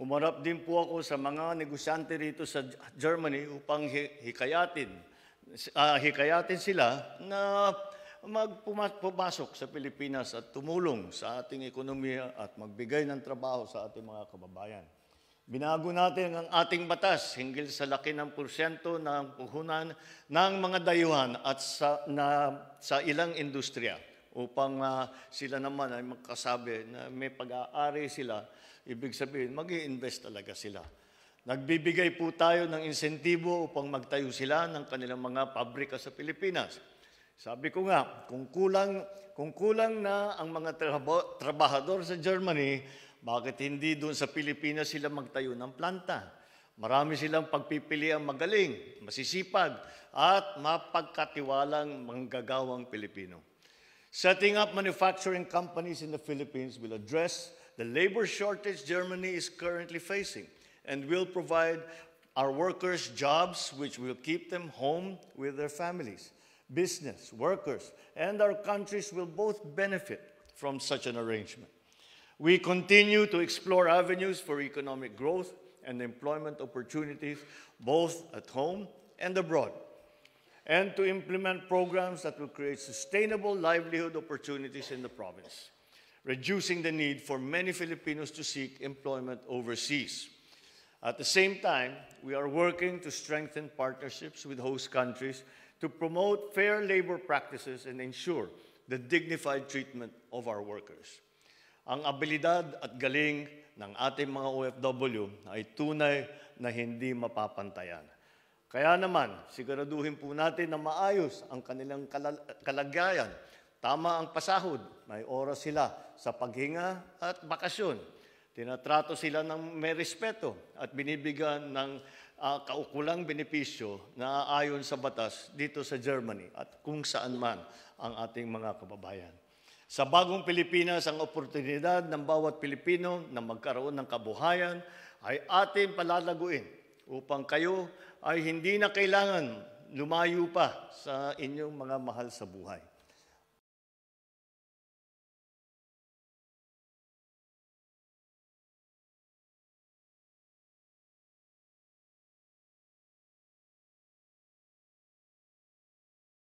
Umarap din po ako sa mga negosyante rito sa Germany upang hikayatin, uh, hikayatin sila na magpumasok sa Pilipinas at tumulong sa ating ekonomiya at magbigay ng trabaho sa ating mga kababayan. Binago natin ang ating batas hinggil sa laki ng porsyento ng puhunan ng mga dayuhan at sa, na, sa ilang industriya upang uh, sila naman ay magkasabi na may pag-aari sila, ibig sabihin, mag invest talaga sila. Nagbibigay po tayo ng insentibo upang magtayo sila ng kanilang mga pabrika sa Pilipinas. Sabi ko nga, kung kulang, kung kulang na ang mga trabo, trabahador sa Germany, bakit hindi doon sa Pilipinas sila magtayo ng planta? Marami silang pagpipili ang magaling, masisipag, at mapagkatiwalang manggagawang Pilipino. Setting up manufacturing companies in the Philippines will address the labor shortage Germany is currently facing and will provide our workers jobs which will keep them home with their families. Business, workers, and our countries will both benefit from such an arrangement. We continue to explore avenues for economic growth and employment opportunities both at home and abroad and to implement programs that will create sustainable livelihood opportunities in the province, reducing the need for many Filipinos to seek employment overseas. At the same time, we are working to strengthen partnerships with host countries to promote fair labor practices and ensure the dignified treatment of our workers. Ang abilidad at galing ng ating mga OFW ay tunay na hindi mapapantayan. Kaya naman, siguraduhin po natin na maayos ang kanilang kalagayan. Tama ang pasahod, may oras sila sa paghinga at bakasyon. Tinatrato sila ng may respeto at binibigyan ng uh, kaukulang benepisyo na ayon sa batas dito sa Germany at kung saan man ang ating mga kababayan. Sa bagong Pilipinas, ang oportunidad ng bawat Pilipino na magkaroon ng kabuhayan ay atin palalaguin upang kayo ay hindi na kailangan lumayo pa sa inyong mga mahal sa buhay.